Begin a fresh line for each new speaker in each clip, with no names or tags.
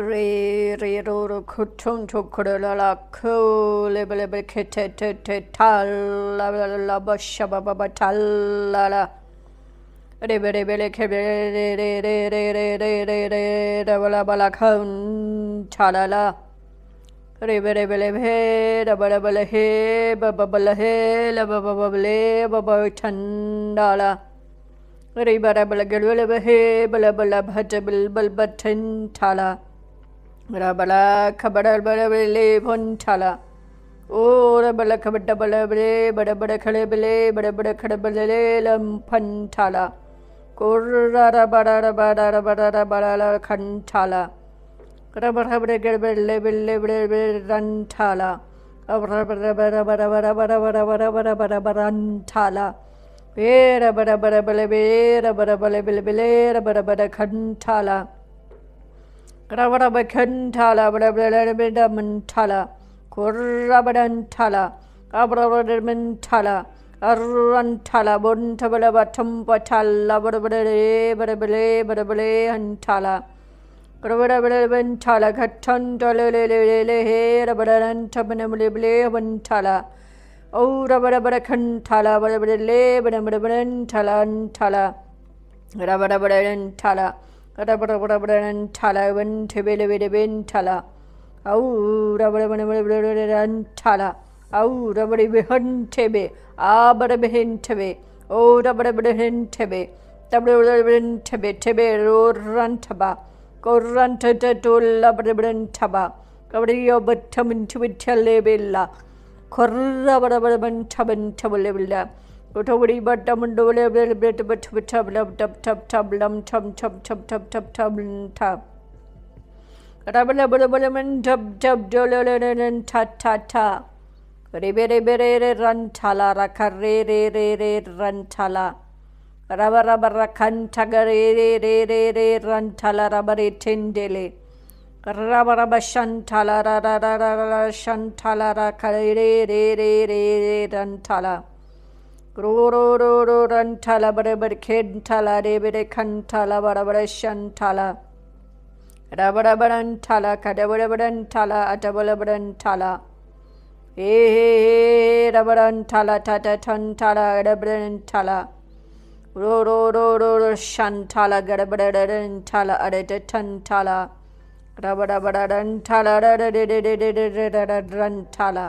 re re ro ro kutum to la la ko le le le ke te te te tal la la la ba sha ba ba ba tal la la re be re be le ke be re re re re re re re re da ba la ba la kun ta la la re be re be le he da ba la ba la he ba ba ba la he la ba ba ba le ba ba tan da la re ba ra ba la ga le ba he ba la ba la ba ta bal bal ba tan ta la रबला खबर बड़ बले भुन ओ रबला खबर double बले खड़े बले बड़े बड़े खड़े बले लम्फन छाला कोर्रा रबड़ा बड़े बड़े रन छाला अब रबड़ रबड़ रबड़ रबड़ रबड़ रबड़ रबड़ रबड़ रबड़ रन छाला बे रबड़ बिल बिले रबड़ रबड़ Krabarabakanthara, Brabarabaramantala, Kurabarantala, Abrabaramantala, Arantala, Buntabarabathampatala, Barabare, Barabare, Barabare, Antala, Krabarabantala, Katantala, Lele, Rabararantabanamalibale, Vantala, O Rabarabarakanthara, Barabarele, Barabarantala, Antala, Rabarabare, Antala, ठाला बन ठेबे लेबे डेबे ठाला औ रबड़ बने बड़े ठाला औ रबड़े बेहन ठेबे आ बड़े बेहन ठेबे ओ रबड़े बड़े हेन ठेबे तबड़े बड़े बड़े ठेबे ठेबे रो रन ठबा को रन ठटे टोल लबड़े बड़े ठबा कबड़े यो बट्ठम ठबे ठले बेला खुर्रा बड़े बड़े बन ठबन ठबले बेला उठोड़ी बट्टा मुंडोले बेल बेट बट बट्टा बलम टप टप टप लम टम टप टप टप टप टप टप टप बले बले मन टप टप डोले डोले डोले टा टा टा रे बे रे बे रे रे रन ठाला रखा रे रे रे रे रन ठाला रबर रबर रखन ठगर रे रे रे रे रन ठाला रबर इटिंडेले रबर रबर शन ठाला रा रा रा रा रा शन ठाला रखा रे रे रे रे रे रन ठाला रो रो क्रोरोरोरोरंठाला बड़े बड़े खेंठाला रे बड़े खंठाला बड़ा बड़े शंठाला रबड़ बड़ंठाला खडबड़ बड़ंठाला अटबल बड़ंठाला हे हे हे रबड़ंठाला ठट ठंठाला गड़बड़ंठाला रो रो रो रो रो शंठाला गड़बड़ंठाला अरे ठंठाला रबड़ बड़ंठाला रंठाला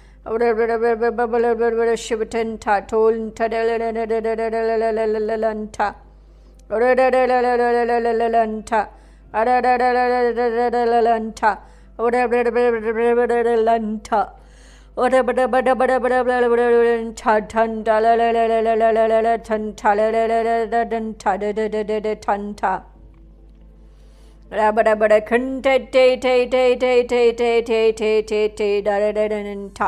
Shivatan Tol Tadalanta Lanta Lanta Lanta Tanta Rabada Kunta Tay Tay Tay Tay Tay Tay Tay Tay Tay Tay Tay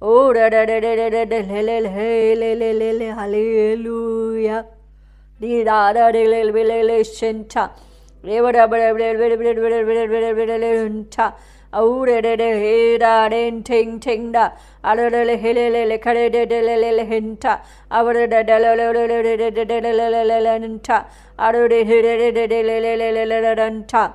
Oh, da da da da da da da le le le le le le le hallelujah. Di da da de le le le le shenta. Re ba da ba da ba da ba da ba da ba da ba da ba da ba da le shenta. Oh, da da da he da den ting ting da. Ada da le he le le le kare da da le le le henta. Ada da da le le le le da da da le le le le henta. Ada da he da da da le le le le le henta.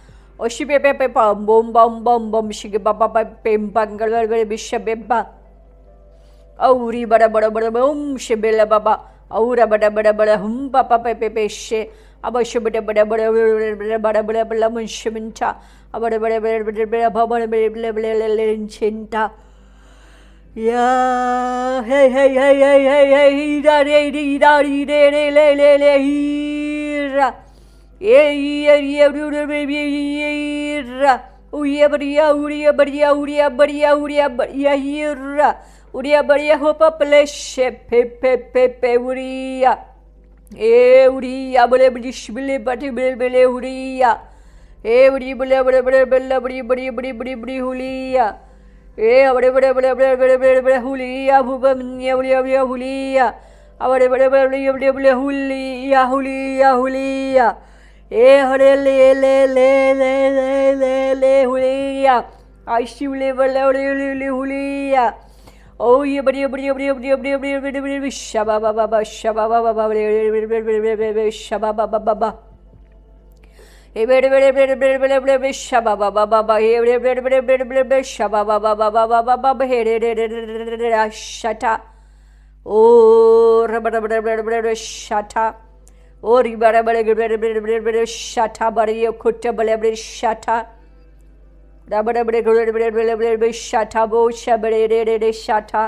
ಒಶಿಬೆಬೆ ಪಂ ಬೊಂ ಬಂ ಬಂ ಬಂ ಶಿಗೆ ಬಬ ಬ ಪೆಂ ಪಂಗಳ ಬಿಷ ಬೆಬ್ಬ ಔರಿ ಬಡ ಬಡ ಬಡ ಬಂ ಶಿಬೆಲ ಬಬ बड़ बड़ बड़ ಬಡ ಹುಂ ಪಪ ಪೆ ಪೆ ಪೆಶೆ अवश्य बड़ बड़ बड़ बड़े बड़े बड़े बड़े मनुष्य मिंटा बड़े बड़े बड़े बड़े बड़े भवन बड़े बड़े बड़े बड़े चिंटा या हे हे हे हे हे हे हीरा रे हीरा रे रे ले ले ले हीरा उड़िया बढ़िया उड़िया बढ़िया उड़िया बढ़िया उड़िया बढ़िया हीरा उड़िया बढ़िया हो पपले शे फे फे फे फे उड़िया ए उड़िया बड़े बड़ी बिले बटे बिले बिले उड़िया ए बड़ी बड़े बड़े बड़े बल्ला बड़ी बड़ी बड़ी बड़ी बड़ी हुलिया ए बड़े बड़े बड़े बड़े बड़े बड़े बड़े हुलिया भूपनिया बढ़िया बढ़िया हुलिया बड़े बड़े बड़े बड़े बड़े हुलिया हुलिया हुलिया ए हरे ले ले ले ले ले ले ले हुलिया आई शिव ले बल्ले ले ले हुलिया ओ ये बड़ी बड़ी बड़ी बड़ी बड़ी बड़ी बड़ी बड़ी बड़ी शबा बाबा बा शबा बाबा बा बड़े बड़े बड़े बड़े बड़े बड़े शबा बाबा बाबा ए बड़े बड़े बड़े बड़े बड़े बड़े बड़े शबा बाबा बाबा ए बड़े बड़े बड़े बड़े बड़े बड़े शबा बाबा बाबा बाबा बाबा हे रे रे रे रे रे शटा ओ रबड़ बड़े बड़े बड़े बड़े शटा और बड़े बड़े बड़े बड़े बड़े बड़े बड़े शाठा बड़े खुट्टे बड़े बड़े शाठा बड़े बड़े बड़े बड़े बड़े बड़े बड़े शाठा बो शा बड़े रे रे रे शाठा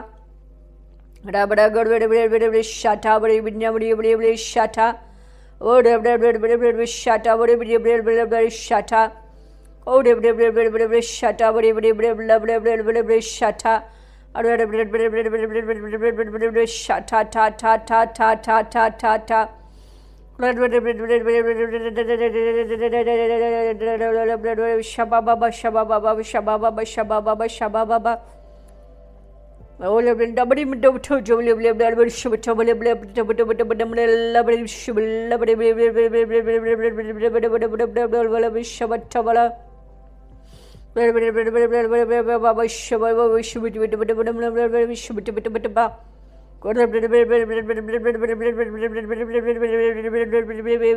बड़ा बड़ा गड़ बड़े बड़े बड़े बड़े शाठा बड़े बिन्या बड़े बड़े बड़े शाठा और बड़े बड़े बड़े बड़े बड़े शाठा बड़े बड़े बड़े बड़े बड़े शाठा और बड़े बड़े बड़े बड़े बड़े शाठा बड़े बड़े बड़े बड़े बड़े बड़े बड़े बड़े शाठा और रे बड़े बड़े बड़े बड़े बड़े बड़े बड़े बड़े बड़े बड़े शाठा ठा ठा ठा ठा ठा ठा ठा ठा Shababa, Shababa, Shababa, Shababa, Shababa. Shabbat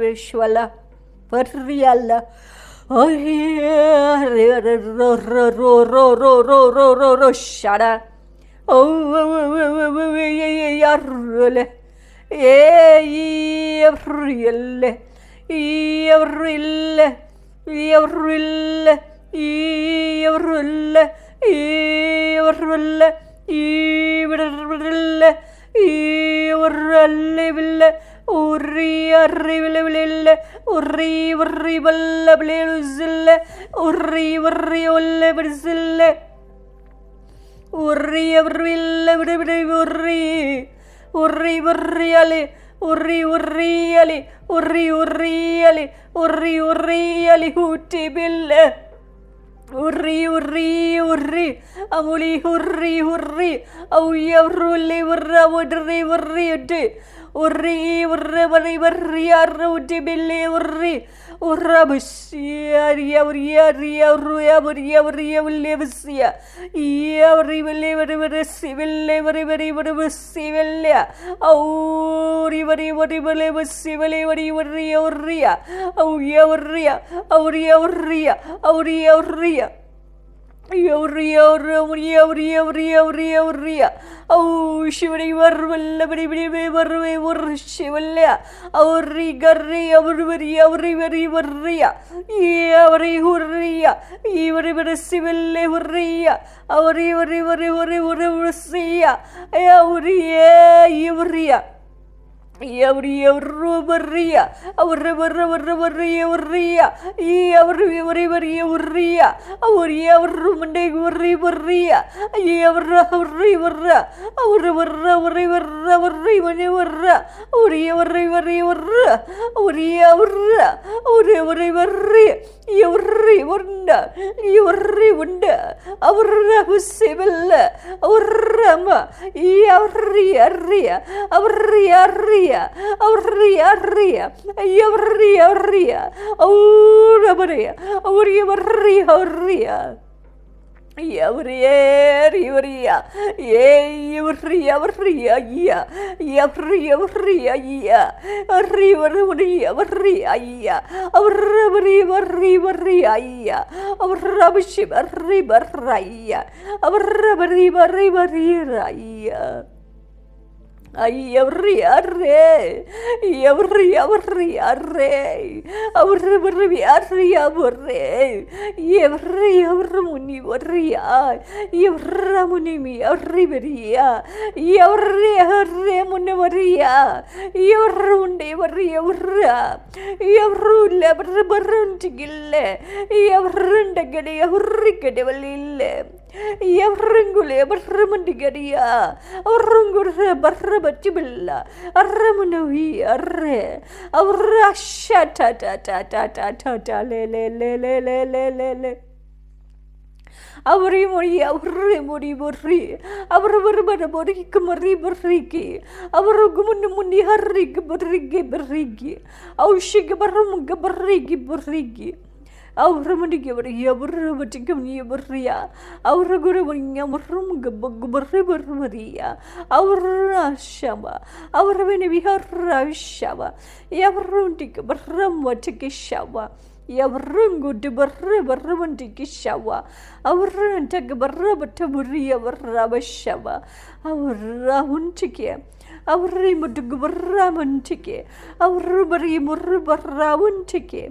വിശ്വല്ല പെറിയല്ല ഏറിയല്ലേ ഈയറില്ല ഈയറില്ല ഈയറില്ല ഈയറില്ല ഈ വിടറില്ല ഈറിവില്ല ഉറി അറിവില്ല വിളില്ല ഉറി ഉറി വല്ല വിളിയില്ല ഉറി ഉറി ഒല്ല പിടിച്ചില്ല ഉറി ഉറില്ല വിട വിട ഉറി ഉറി ഉറിയല് ഉറി ഉറിയല് ഉറി ഉറിയല് ഉറി ഉറിയല് ഊറ്റി ബില്ല உர்ரி உர்ரி உர்ரி அமுலி உர்ரி உர்ரி அவுய உருளி உர்ற உர்ரி உர்ரி உட்டு உர்ரி உர்ற மனை உர்ரி அர்ற உட்டி பில்லி உர்ரி ಅವ್ರಿಯ ಅವ್ರಿಯ ಅವ್ರಿಯ ಅವ್ರಿಯ யோரிய யோரிய யோரிய யோரிய யோரிய யோரிய ഔ ശിവനെ വല്ലപരിപിടിപേ വർവേ ഉർ ശിവല്ല ഔറി ഗറി അവർ വരി അവറി വരി വറിയ ഈ അവറി ഹുറിയ ഇവറി വര ശിവല്ലെ ഹുറിയ അവറി വരി വരി വരി ഉറ ഉറസിയ ഔറിയ ഇവറിയ ఎవరు ఎవరు వర్రియా అవర్ర వర్ర వర్ర వర్ర ఎవర్రియా ఈ ఎవరు ఎవరి వరి ఎవర్రియా అవరు ఎవరు మండే వర్రి వర్రియా ఈ ఎవరు అవర్రి వర్ర అవరు వర్ర వరి వర్ర వర్రి మని వర్ర అవరు ఎవరి వరి వర్ర అవరు ఎవర్ర అవరు ఎవరి వర్రి ಎವ್ರಿ ಉಂಡ ಎವ್ರಿ ಉಂಡ ಅವ್ರ ಹುಸಿವಲ್ಲ ಅವ್ರಮ ಈ ಅವ್ರಿ ಅರ್ರಿಯ ಅವ್ರಿ ಅರ್ರಿಯ ಅವ್ರಿ ಅರ್ರಿಯ ಎವ್ರಿ ಅವ್ರಿಯ ಅವ್ರ ಬರೆಯ ಅವ್ರಿಗೆ ಬರ್ರಿ ಅವ್ರಿಯ يا يوريا يا يوريا يا يوريا يوريا يا وري وري وري وري يا وري وري وري وري يا وري بشي وري وري يا وري وري وري وري يا ಎವ್ರಿ ಯಾರ್ರೇ ಎವ್ರಿ ಎವ್ರಿ ಯಾರ್ರೇ ಅವ್ರ ಬರ್ರಿ ಯಾರ್ರಿ ಬರ್ರೇ ಎವ್ರಿ ಎವ್ರ ಮುನಿ ಬರ್ರಿಯಾ ಎವ್ರ ಮುನಿಮಿ ಎವ್ರಿ ಬರಿಯಾ ಎವ್ರಿ ಎವ್ರೇ ಮುನ್ನೆ ಬರಿಯಾ ಎವ್ರ ಉಂಡೆ ಬರ್ರಿ ಎವ್ರ ಎವ್ರು ಇಲ್ಲ ಬರ್ರಿ ಬರ್ರಿ ಉಂಟಿಗಿಲ್ಲ ಎವ್ರ ഉണ്ടെങ്കിൽ എവറി കിടവലില്ലേ iya merenggul ya bersama tiga dia orang re bersama baca bela arre menawi arre arasha ta ta ta ta ta ta ta le le le le le le le le அவரே மொழி அவரே மொழி பொறி அவர் அவர் மர பொறிக்கு மறி பொறிக்கு அவருக்கு முன்னு முன்னி ஹர்ரிக்கு பொறிக்கு பெறிக்கு ஔஷிக்கு பர்ற முக்கு பொறிக்கு பொறிக்கு aurama digabarya burra batigamya barriya aurra gorabarya marrum gabaggubarra barbariya aurra shaba aurra bene biharra shaba yabarrum digabarram watike shaba ያብርን ጉድ በር በር ወንድግ ይሻዋ አብርን ተግበር በተብር የበራ በሸባ አብራ ሁንችጌ ಅವರಿಮುಡುಗು ಬರ್ರಾಮುಂಟಿಕೆ ಅವರು ಬರಿ ಮುರ್ರು ಬರ್ರಾ ಉಂಟಿಕೆ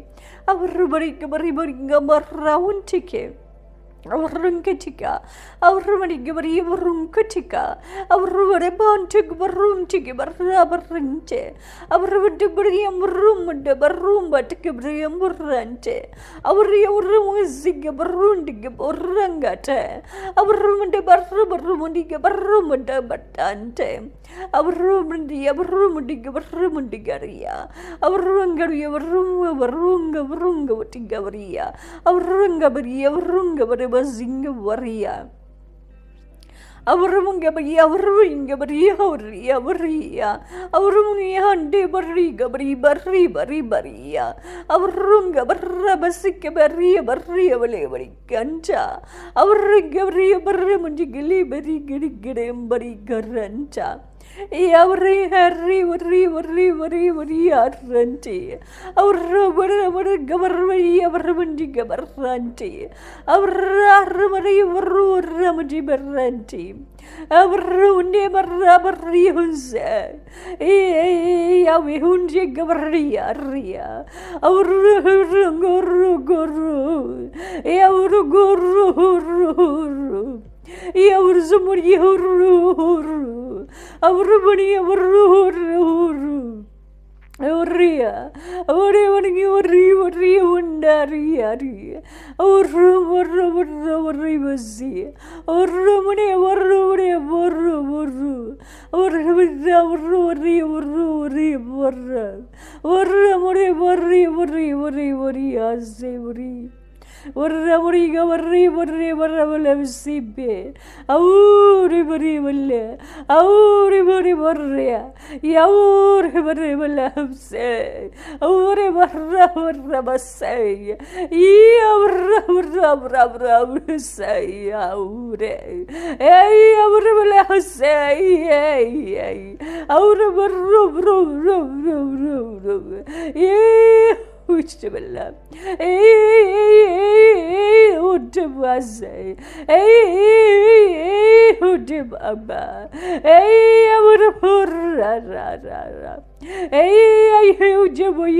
ಅವರು ಬರಿ ಬರಿ ಬರಿ ಬರ್ರಾ ಉಂಟಿಕೆ ಅವ್ರನ್ನ ಕಚಿಕ ಅವ್ರ ಮನೆಗೆ ಬರೀ ಬರ್ರಂ ಕಚಿಕ ಅವ್ರ ಬರೆ ಬಾಂಟಿಗೆ ಬರ್ರಂ ಚಿಗೆ ಬರ್ರ ಬರ್ರಂಚೆ ಅವ್ರ ಬಿಟ್ಟು ಬರೀ ಎಂಬರ್ರೂಮ್ ಮುಂಡೆ ಬರ್ರೂಮ್ ಬಟ್ಟಕ್ಕೆ ಬರೀ ಎಂಬರ್ರಂಚೆ ಅವ್ರಿ ಅವ್ರ ಮುಸಿಗೆ ಬರ್ರುಂಡಿಗೆ ಬರ್ರಂಗಟೆ ಅವ್ರ ಮುಂಡೆ ಬರ್ರ ಬರ್ರ ಮುಂಡಿಗೆ ಬರ್ರ ಮುಂಡೆ ಬಟ್ಟ ಅಂಟೆ ಅವ್ರ ಮುಂದೆ ಎವರ ಮುಂಡಿಗೆ ಬರ್ರ ಮುಂಡಿಗೆ ಅರಿಯ ಅವ್ರ ಅಂಗಡಿಯ ಬರ್ರಂಗ ಬರ್ರಂಗ ಬರ್ರಂಗ ಒಟ್ಟಿಗೆ ಅವರಿಯ ಅವ್ರಂಗ ಬರೀ ಅವ್ರಂಗ ಬರೀ was inga ಅವರು ಮುಂಗೆ ಬರಿ ಅವರು ಹಿಂಗೆ ಬರಿ ಅವ್ರಿ ಅವ್ರಿಯ ಅವರು ಮುಂಗೆ ಹಂಡೆ ಬರ್ರಿ ಗ ಬರಿ ಬರ್ರಿ ಬರಿ ಬರಿಯ ಅವ್ರಂಗ ಬರ್ರ ಬಸ್ಸಿಕ್ಕೆ ಬರ್ರಿಯ ಬರ್ರಿ ಅವಳೆ ಬಳಿ ಕಂಚ ಅವ್ರಿಗೆ ಬರಿಯ ಬರ್ರ ಮುಂಜಿ ಗಿಳಿ ಬರಿ ಗಿಡಿ ಗಿಡೆ ಬರಿ ಗರ್ರಂಚ Guru, guru, guru, guru, يورزم يهرور أوربني يورور ஒர்றியா அவரே உனக்கு ஒர்றி ஒர்றி உண்டாரிய அறிய ஒரு ஒரு ஒரு ஒரு வசி ஒரு மணி ஒரு மணி ஒரு ஒரு ஒரு ஒரு ஒரு ஒரு ஒரு ஒரு ஒரு முறை ஒரு ஒரு ஒரு ஒரு ஆசை உரிய والرمريقة والريب والريب والرملة بالسيبة أوري بري ملة أوري بري مرة يا أوري بري ملة همسي أوري مرة مرة مسي يا مرة مرة مرة مرة مسي يا أوري يا مرة ملة همسي أوري مرة مرة مرة مرة مرة يا ውጭ ብላ ውድም አዘይ ውድም አባ የምርሁራራራራ ውጀቦየ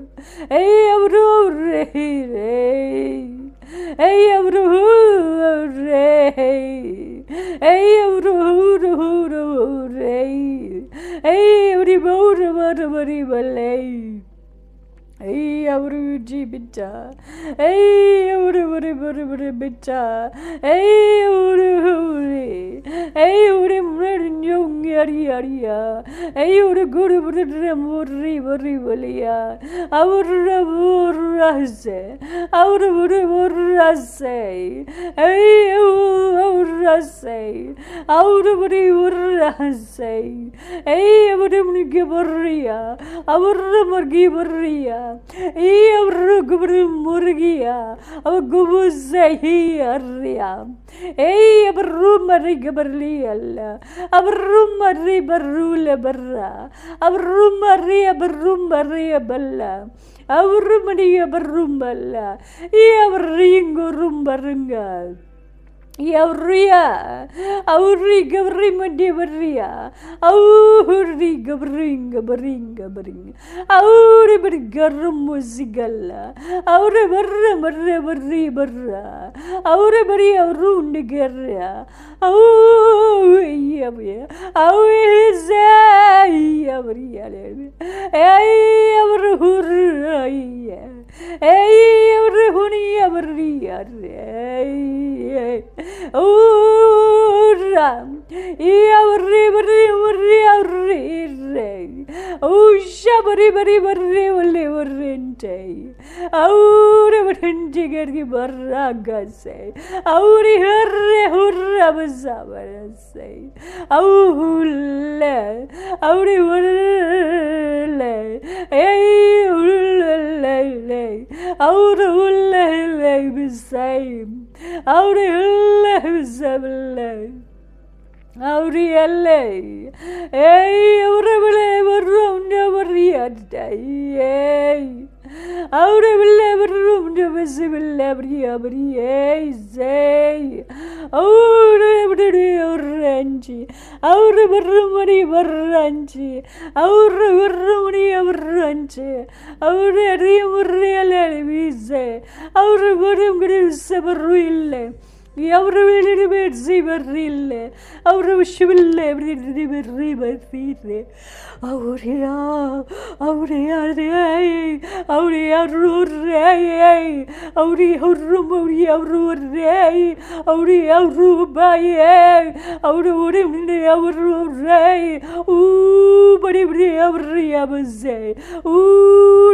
Ei, Abru, rei, rei. Ei, Abru, rei. Ei, Abru, rei. Ei, Abru, rei. Hey, avruji bitcha. Hey, avru avru avru avru bitcha. Hey, avru avru. Hey, avru mre njong yari yari ya. Hey, avru guru avru dram avri avri bolia. Avru avru rase. Avru avru avru rase. Hey, avru avru rase. Avru avru avru rase. Hey, avru mre gibarriya. Avru mre gibarriya. يمر अब مرقية أو قبو زهي अब أي برو مري قبر ليال أبرو مري برو لبرا أبرو مري أبرو مري بلا அவரும் மணி அவரும் அல்ல अब रिंगो வருங்கள் Yauria, auri gabrim beria, auri gabring gabring gabring, auri bergarum musigalla, auri berre berre berre berra, auri beri aurun degeria, iya, auri ya beri, auri zai ya beri ya le, ai ya berhur ai, iya. ai ya berhuni ya beri ya, ai Urra. Iaurri barri urri aurri re. Usha bari bari barri ulli urrinte. Aure barrinte gergi barra gase. Auri harre hurra basabarase. Auhulle. Auri urle. Ei ulle le. Auru ulle le bisame. Aurele Auriele, ei, aurele, marrone, mariante, ei. Ahora blabrum, yo me se blabri, abri, zei. Ahora abri, orangi. Ahora barrumani, barrangi. Ahora barrumani, barrangi. Ahora arriba, real, elvise. Ahora barum, gris, barruille. ಅವರ ಮೇಲೆ ಬೆಡ್ಸಿ ಬರ್ರಿ ಇಲ್ಲೇ ಅವರ ವಿಷಯವಿಲ್ಲೇ ಬರ್ರಿ ಬರ್ರಿ ಬರ್ರಿ ಅವ್ರು ಯಾ ಅವ್ರು ಯಾರೇ ಅವ್ರು ಯಾರು ರೇ ಅವ್ರಿ ಅವ್ರು ಅವ್ರಿ ಅವರು ರೇ ಅವ್ರಿ ಅವರು ಬಾಯೇ ಅವರು ಉಡಿ ಅವರು ರೇ ಊ ಬಡಿ ಬಿಡಿ ಅವ್ರಿ ಅಬಸೆ ಊ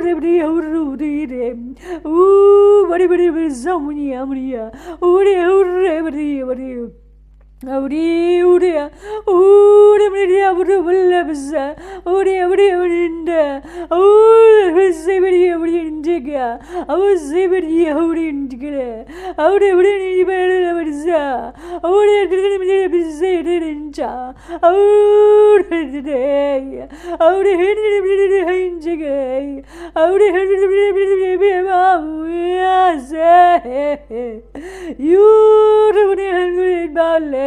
ಬಿಡಿ ಅವರು ಉರಿ ರೇ ಊ ಬಡಿ ಬಿಡಿ ಬಿಡಿ ಸಮುನಿಯ ಮುನಿಯ ಉಡಿ ಅವರು everything, everything. அப்படியே உடைய ஊட முடியா ஒரு உள்ள பிச ஓடி அப்படி அப்படி நின்ற செய்படி அப்படி நின்றுக்க அவ செய்படி அப்படி நின்றுக்கிற அப்படி அப்படி நின்று படிச்சா அவடைய பிசை நின்றா அவடு அவடு ஹெஞ்சுக்க அவடு ஹெஞ்சு யூ பால்ல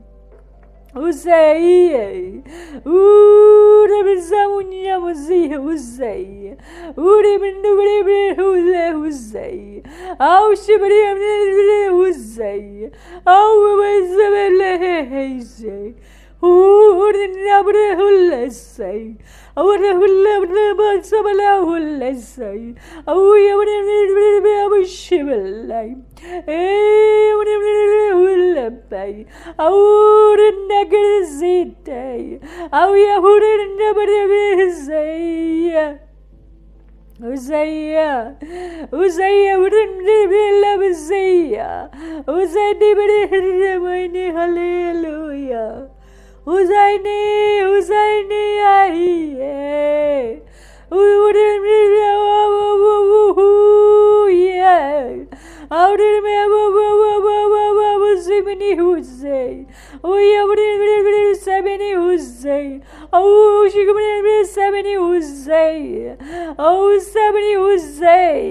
وزي ورا بالزاونيا وزي وزي وري من نبري بالهوزة وزي أو شبري من البري وزي أو وزي بالله هيزي وري من نبري هلا الزي ആവശ്യമില്ല செய்ய Uzziah, Uzziah, Uzziah, Uzziah, Hallelujah. उजैनी उजैनी आई है उड़न में Aurir me bu bu bu bu bu bu bu zemini huzey. Oy aurir me me zemini huzey. Au şık me me zemini huzey. Au zemini huzey.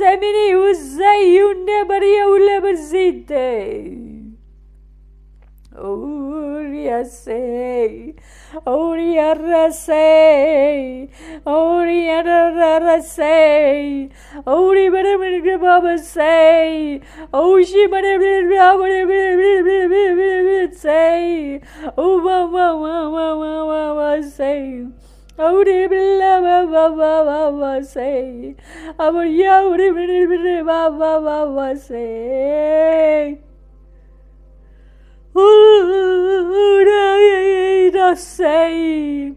Zemini huzey yunne bariye ulle bir zidey. Oriase, Oriarase, Oriarase, Ori Baba say, Oshi Baba say, Oh Mama Mama Mama say. அவரே வாசே அவர் யாவரே வாசே sei.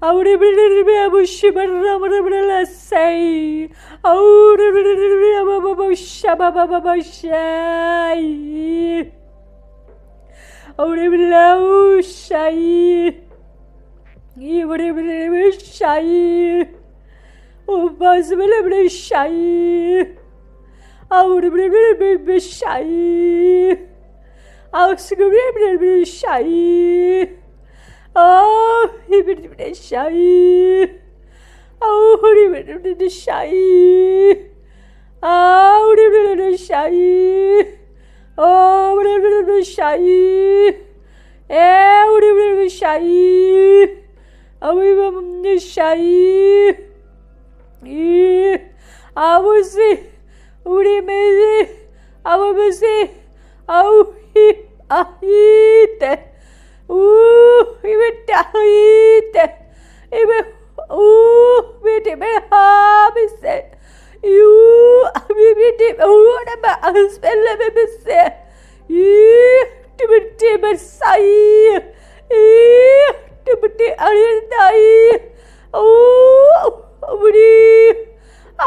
Aure brilha bushi barra brilha sei. Aure brilha baba busha baba baba shai. Aure brilha ushai. ये बड़े बड़े बड़े शाही ओ बस बड़े बड़े शाही और बड़े बड़े बड़े शाही akşamı bir şayı. Ah, bir bir şayı. Ah, bir bir şayı. Ah, bir bir şayı. Ah, bir bir şayı. Eh, bir bir şayı. Ah, bir bir şayı. Ah, bu si, bu di mezi, ah bu si. auhi ahite u ibe tahite ibe u bete be habise yu abi bete u na ba aspelle be bisse i tibete bersai i tibete arindai u ubri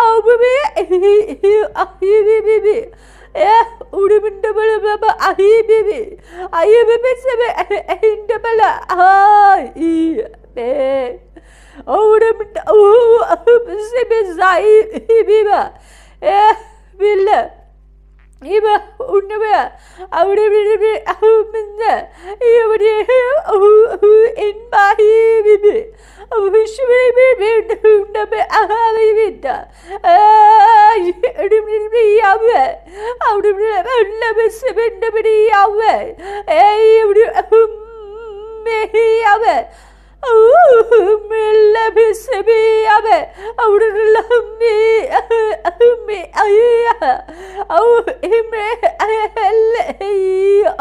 abu be ahi ahi be be එය උඩමින්ටබල බැබ අහිබිවි අයබිපිසම ඇහින්ටබල ආයි මේ ඔවුඩමිට ඔහු අපසෙබෙ සයි හිබිව එ විල්ල ഇവ ഉണ്ണവ അവിടെ അഹുമെന്ന് ഇവിടെ അവിടെ மெல்ல பிசுபி அவ அவருள்ள அம்மி அம்மி ஐயா அவு இமே அல்ல ஐயா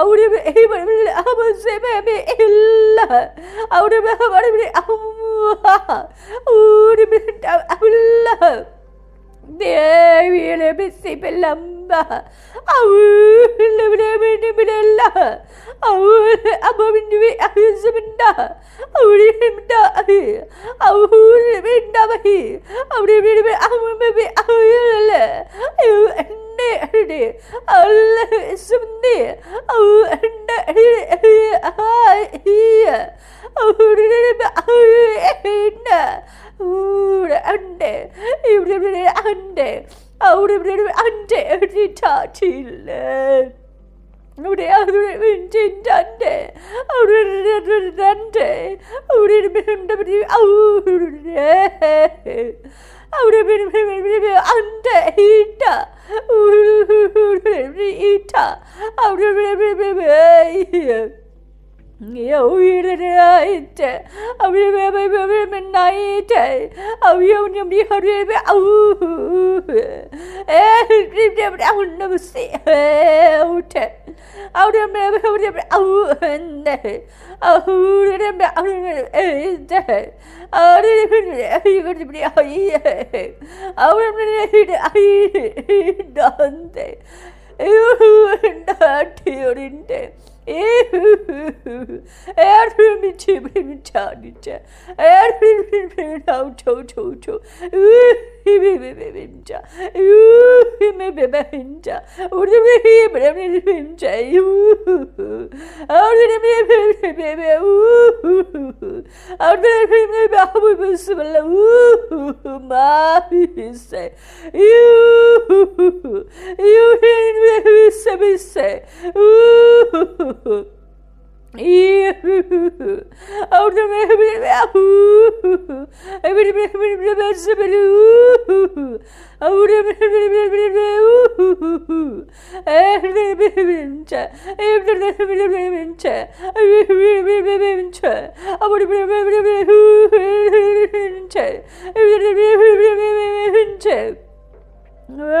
அவரு இவர்கள் அவன் செமே இல்ல அவரு அவரு அம்மா ஊரு அவள் தேவ വീണ ബിസിബിലംബ ഔലബിലബിലബിലല്ല ഔല അബബിൻവി അഹിസബിൻഡ ഔലിബിൻഡ അഹി ഔലബിൻഡ ബഹി ഔലിബിൻബി അഹുബി അഹുയല്ല യു എന്നെ അടി അല്ലാഹ് ഇസ്മിനെ ഔ എന്നെ അടി അഹിയ ഔലിബിൻബി അഹുയന്ന ഊര അണ്ടെ ഇവിടെ അണ്ടെ അവരുടെ എൻ്റെ ചാച്ചില്ലേ 우리 아들 은진단데 우리 아들단데 우리 배운다니 아우 우리 우리 배우면 안돼 이타 우리 이타 우리 배우면 Nghĩa uy rite, abri be be be be be night, abiyam nyam di hari be au, eh trip dia be au nam si out, au dia be be be be au ne, au dia be au ne eh de, au dia be be be be be ai, au dia be be ai dante, eu na theorin te. e r m i t çimrim çanice. Ermin çimrim ç a n o c e hinja yu me be be hinja u r de me he be me hinja yu u r de me be be be be u r de me be be abu be subla ma hisse yu yu hin be hisse be se Oh, Yeah.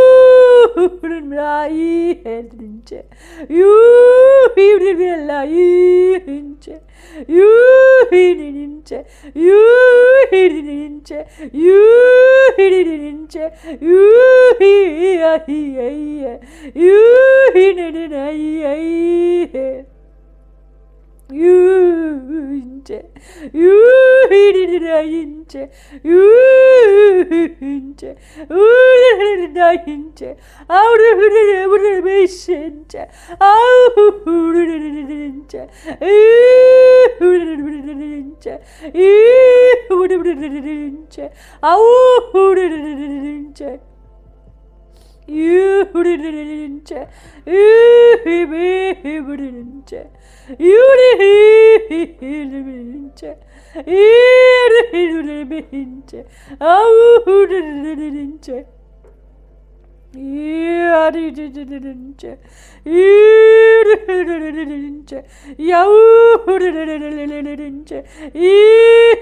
rahince yuhivnil billahince yuhininince yuhininince yuhininince yuhiyahiye yuhininayye Yüce, yüce, yüce, yüce, You didn't, you Yürü Yarıcıcıcıcı. Yarıcıcıcıcı. Yarıcıcıcıcı. İbrıcıcıcı.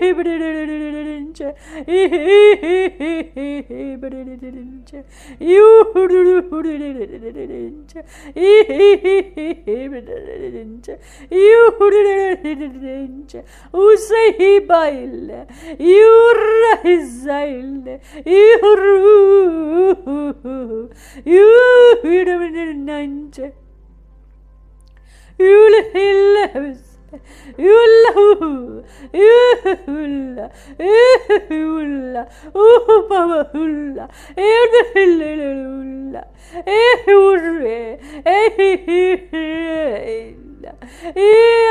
İbrıcıcıcı. Yarıcıcıcıcı. İbrıcıcıcı. Yarıcıcıcı. Usaybayla. Yurrahizayla. Yurruhu. யூடமிருநஞ்ச யூலஹில்லஸ் Ei,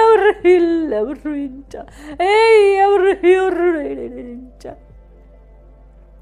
eu rinta. Ei, eu rinta.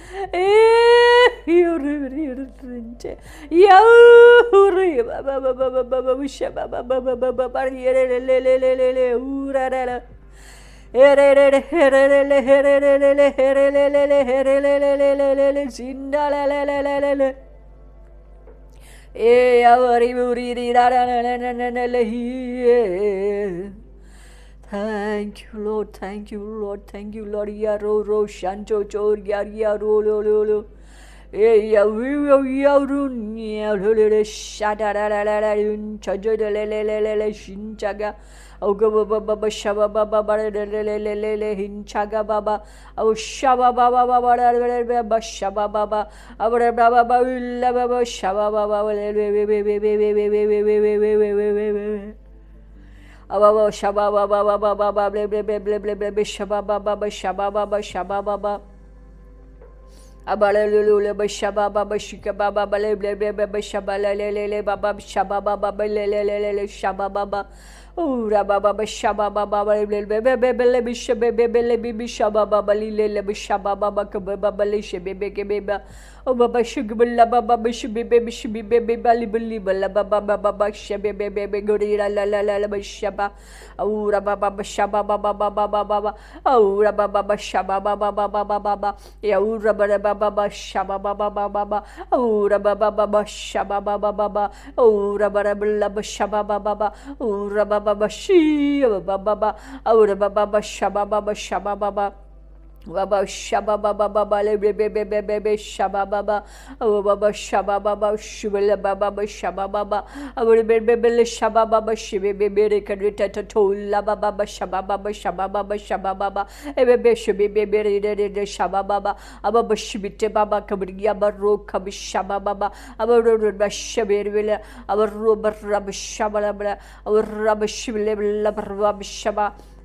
Yeah. Thank you, Lord. Thank you, Lord. Thank you, Lord. Yaro ro shanto chor yaria ro lo lo lo. Eya wiro yarun ya lo lo lo shada da da da da yun chajo da le le le le le chaga. Auga baba ba, shaba ba, ba. da le le le le le hinchaga baba. Au shaba baba baba da da da baba shaba ba, baba. ba, ba. baba ulla baba shaba baba le le le le Da, da, da, da. le le le le le le le Ababa shaba baba baba baba ble ble ble ble ble ble ble shaba baba baba shaba baba shaba baba abalulule shaba baba shika baba ble ble ble ble bashaba le le le le baba shaba baba ble le le le le shaba baba ura baba bashaba baba ble ble ble ble ble ble ble shabe ble ble ble ble shaba baba le le le bashaba baba kabe baba le shabe be ke be Oh baba sugar bala baba bishubi baby shubi baby bali bali bala baba baba basha baby baby gori la la la la bashaba aura baba bashaba baba baba baba aura baba bashaba baba baba baba ya aura baba baba bashaba baba baba baba aura baba baba bashaba baba baba aura baba bala bashaba baba baba aura baba bashi baba baba aura baba bashaba baba shaba baba Baba şaba baba baba lebre bebe bebe be şaba baba baba şaba baba şubele baba şaba baba abur be bebe le şaba baba şibe be be rekadre tata tolla baba baba şaba baba şaba baba şaba baba ebe be şibe be be re re re şaba baba aba başibite baba kabriya bar ro kabi şaba baba aba ro ro be şebe bile aba ro bar rab şaba la bla aba rab şibile bla rab şaba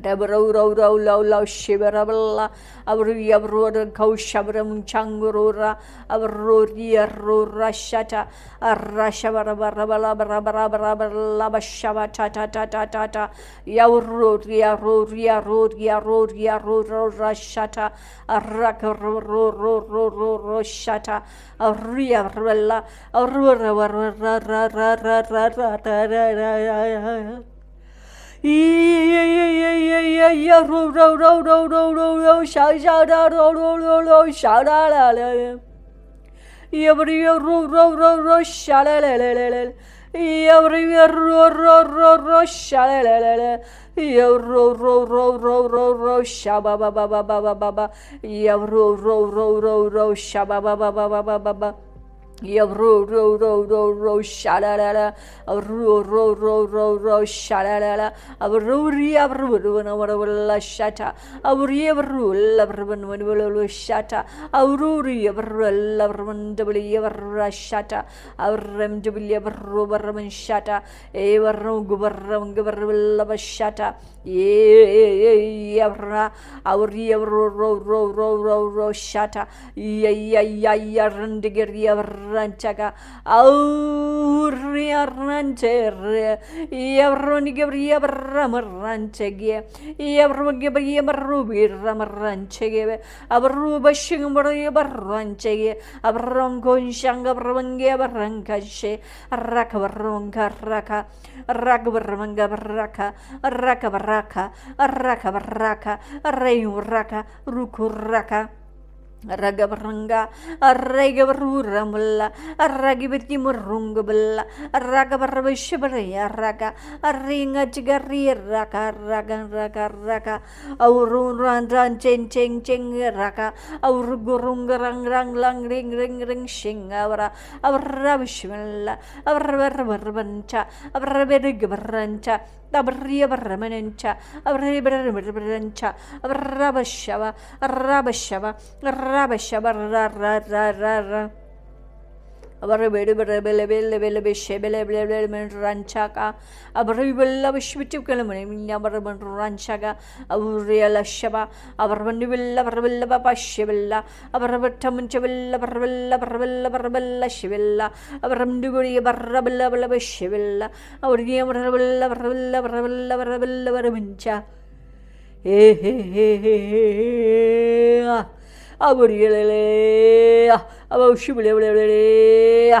Rebrau rau rau lau lau shibarabla avru yavrora kau shabram changurora avru diarro rashata arashabarabarabarabala barabarabarabaraba shabata ta ta ta ta ta yavrro diarro diarro diarro diarro rashata arakro ro ro ro ro ro shata arria rella arura ra ra ra ra ra ra ra ra ra ra 呀噜噜噜噜噜噜噜，响响哒噜噜噜噜，响哒啦啦啦。呀不哩呀噜噜噜噜，响啦啦啦啦啦。呀不哩呀噜噜噜噜，响啦啦啦啦。呀噜噜噜噜噜噜，响吧吧吧吧吧吧吧吧。呀噜噜噜噜噜，响吧吧吧吧吧吧吧吧。ro ro ro ro ro sha da da da ro ro ro ro ro sha da da da ab ro ri ab ro ro na wa la sha ta ab ri ab ro la ro ban wa la lo sha ta ab ro ri ab ro la ro ban da bli ab ra sha ta ab ram da bli ab ro ba ram sha ta e ba ro gu ba ram gu ba la ba sha ta e e ab ra ab ri ab ro ro ro ro ro ro sha ta ya ya ya ya ran de ge ri ab ranchaka aurria rancher yavroni gabria barram ranchege yavro gabria barrubi ram ranchege abru bashing barri barranchege abron gonshang abrange barrankashe raka barronka raka raka barramanga barraka raka barraka raka barraka rayu raka ruku raka ரகபரங்கா ரகபரூரமுல்ல ரகிபத்தி முருங்குபுல்ல ரகபர விஷபரைய ரக ரீங்க சிகரி ரக ரக ரக ரக அவரு run செங் செங் செங் ரக அவரு குருங்க ரங் ரங் லங் ரிங் ரிங் ரிங் ஷிங் அவர அவர விஷமில்ல அவர் வர வர வஞ்ச அவர வெருகு வரஞ்ச ಅಬ್ರಮನಂಚ ಅಬ್ರಬ್ರಬ್ರಂಚ ಅಬ್ರಬಶವ ಅರ್ರಬಶವ ಅರ್ರಬಶವ ರ ರಂಚಾಕ ಅವರ ಇವೆಲ್ಲ ವಿಶ್ವಟ್ಟು ಕೆಳಮನೆ ಅವರ ಬಂದರು ರಂಚಾಗ ಅವರಿಯಲ್ಲ ಶವ ಅವರ ಬಂದುವೆಲ್ಲ ಬರವೆಲ್ಲ ಪಾಪ ಶಿವೆಲ್ಲ ಅವರ ಬಟ್ಟ ಮುಂಚೆವೆಲ್ಲ ಬರವೆಲ್ಲ ಬರವೆಲ್ಲ ಬರವೆಲ್ಲ ಶಿವೆಲ್ಲ ಅವರ ಮುಂದುಗಳಿಗೆ ಬರಬಲ್ಲ ಬಲ್ಲ ಶಿವೆಲ್ಲ ಅವರಿಗೆ ಬರವೆಲ್ಲ ಬರವೆಲ್ಲ ಬರವೆಲ್ಲ ಬರವೆಲ್ಲ ಬರ ಮುಂಚ ಏ ಹೇ ಹೇ ಹೇ ಅವರಿಗಳೇ अब उशी बड़े बड़े बड़े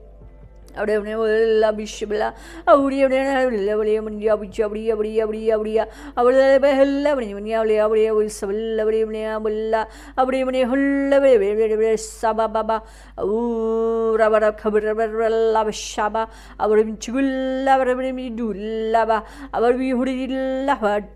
அப்படியே அப்படியே எல்லாம் பிஷப்லாம் அப்படியே அப்படியே அப்படியே முடியா பிடிச்சி அப்படியே அப்படியே அப்படியே அப்படியா அப்படியே எல்லாம் அப்படி முடியா அப்படியே அப்படியே உல்ச வெள்ள அப்படியே முடியா புல்லா அப்படியே முடிய ஹுல்ல அப்படியே சபா பாபா ஊ ரபர கபர் ரபரெல்லாம் விஷாபா அவரை மிச்சுகுல்ல அவரை அப்படி மிடுல்லபா அவர் விஹுடில்ல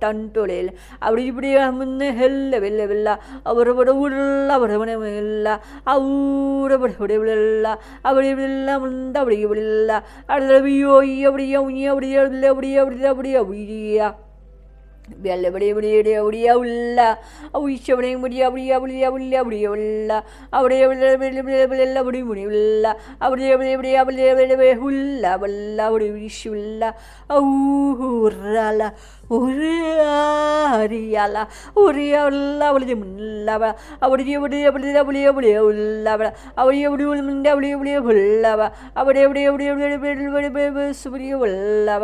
டன்டோலையில் அப்படி இப்படி முன்னே ஹெல்ல வெல்ல வெல்ல அவரோட உள்ள அவரை மனமில்ல அவரை படவுடவில்ல அப்படி இப்படி எல்லாம் முந்த அப்படி വിളിയ വിളിയ അയ്യോ വിളിയ ഉയ്യ വിളിയ വിളിയ വിളിയ വിളിയ വിളിയ വെല്ലവിളിയെവിടെ എവിടെയാ ഉള്ള ഉച്ചവിടെയും മുടിയാ മുടിയാ മുടിയാ മുടിയാ മുടിയ ഉള്ള അവിടെ എവിടെയെല്ലാം മുടി മുടി ഉള്ള അവിടെ എവിടെ എവിടെയാ മുടിയ ഉള്ള വല്ല ഒരു വീശുള്ള ഊറല ഉറിയാല ഉറിയ ഉള്ള വിളിച്ച് മുല്ലവ അവിടെ എവിടെ എവിടെ പുളിയ പുളിയ ഉള്ളവ അവിടെ എവിടെ മുണ്ട പുളിയ പുളിയ ഉള്ളവ അവിടെ എവിടെ എവിടെ എവിടെ സുപുരിയ ഉള്ളവ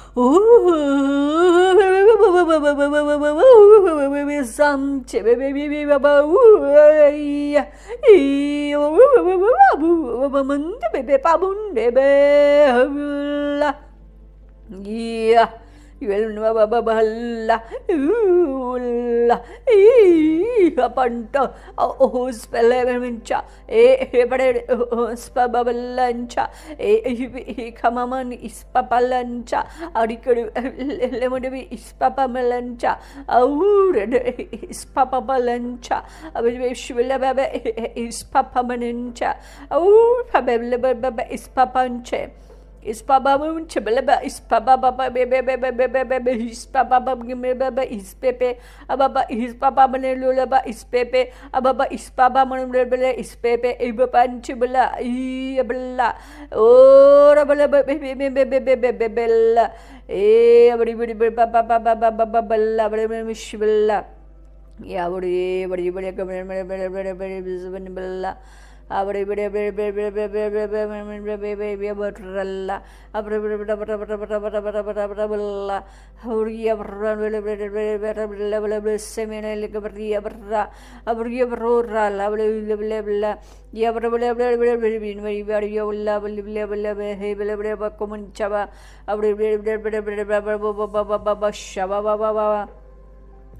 Сам тебе Yeah. Yelnwababalla, Ulla, Apanta, whose Pelevincha, Ebred, Spababalancha, Kamaman Ispapalancha, Arikur Lemonabi Ispapamelancha, Aured Ispapabalancha, Shulababa Ispapamanancha, Oh, Pabebaba Ispapanche. Ispababum chabalaba ispababa bebe bebe bebe bebe ispababa bebe ispepe ababa ispaba mane lulaba ispepe ababa ispaba mane lulaba ispepe ibapan chabala iyabala ora bala bebe bebe bebe bebe bella e abadi badi badi baba baba baba bella badi badi shiballa ya badi badi badi badi badi badi badi bella அப்படி இப்படி அப்படி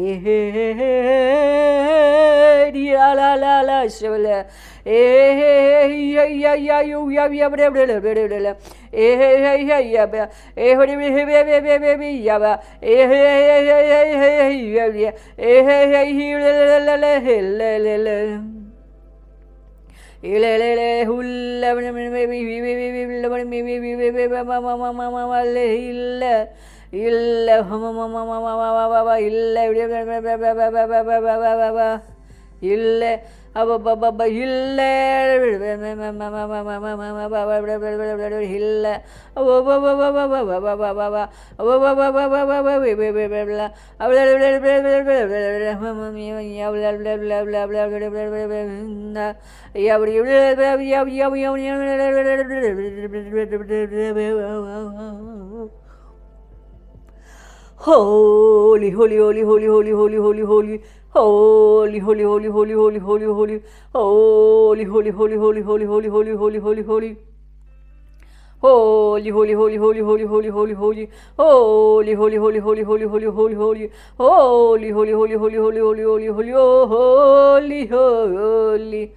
ഇളയിലെ ഇല്ല இல்லை இல்லை இப்படி இல்லை அப்பப்பப்ப இல்லை இல்லை அப்படி Holy, holy, holy, holy, holy, holy, holy, holy. Holy, holy, holy, holy, holy, holy, holy. Holy, holy, holy, holy, holy, holy, holy, holy, holy, holy. Holy, holy, holy, holy, holy, holy, holy, holy. Holy, holy, holy, holy, holy, holy, holy, holy. Holy, holy, holy, holy, holy, holy, holy, holy. Oh, holy, holy.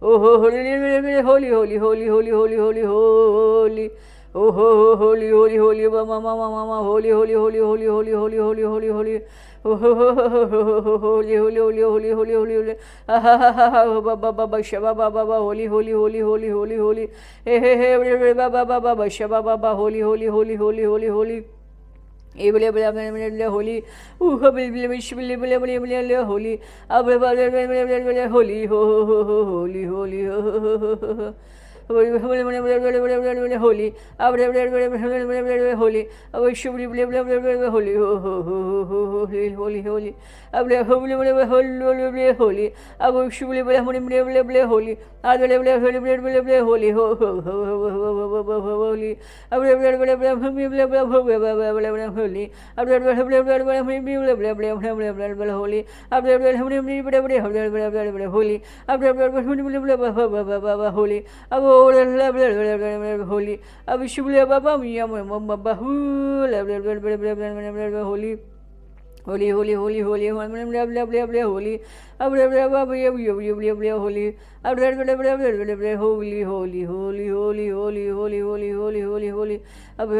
Oh, holy, holy, holy, holy, holy, holy, holy, holy. ओ हो हो Holi holy Holi मामा मामा मामा Holi holy holy holy holy holy holy holy holy holy holy holy holy holy holy Holi बाबा बाबा शबा बाबा बा Holi holy holy holy holy Holi हे हे हे बाबा बाबा बा शबा बाबा holy holy holy holy holy Holi ए बले बले बले बले बले होली ओ हो बले बले बले बले बले बले बले बले होली अब बले बले बले बले बले होली हो हो हो होली होली हो हो हो हो होली अब होली अब शुभ होली हो हो हो हो होली होली होली अब होली होली अब शुभ होली आज होली हो हो हो होली अब होली अब होली अब होली अब होली अब होली अब शुभले बाबा बहू Holi holy holy holy holy Holi holy holy holy holy holy holy holy holy holy holy holy अब Holi holy holy holy holy holy holy holy holy अब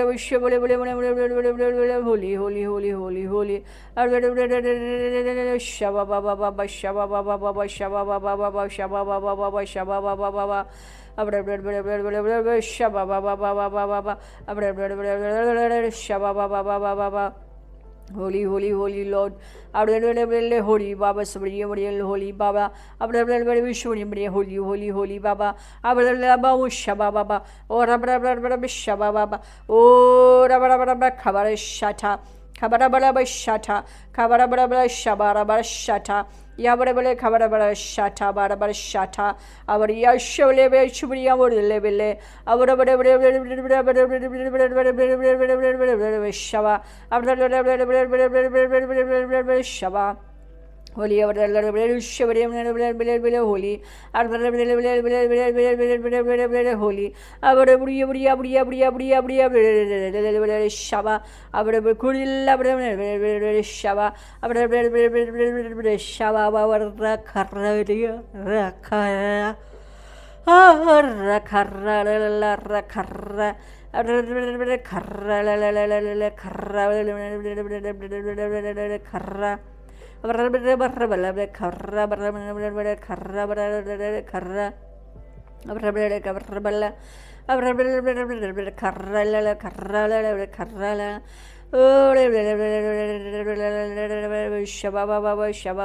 अवश्य बड़े बड़े बड़े बड़े बड़े बड़े बड़े बड़े Holi holy holy holy holy अब शबा बाबा बाबा शबा बाबा बाबा शबा बाबा बाबा शबा बाबा बाबा शबा बाबा बाबा होली होली होली लॉर्ड अपने होली बाबा सबड़िए बड़िए होली बाबा अपने अपने बड़े विश्वड़िए बड़िए होली होली होली बाबा अपने बाबा शबा बाबा और अपना अपना शबा बाबा और अपना अपना खबर शाठा खबर बड़ा बड़ा शाठा खबर बड़ा बड़ा शबा बड़ा शाठा ইয়াবারে বলে খাবার আবার শাঠা আবার আবার শাঠা আবার ইয়াশলে বেশুবরি আমর লেবেলে আবার আবার শাবা আবার শাবা होली होली होली अब बुढ़िया बुढ़िया बुढ़िया बुढ़िया बुढ़िया बुढ़िया शबा अब खुड़ी शबा अब शबा रख रख रख रख खर्रा खर्रा खर्रा கர்ரல கர்ரல கர்ரல ஷபா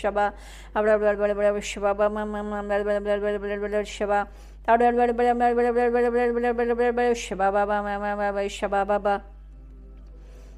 शबा शबा शबा बाबा शबा बाबा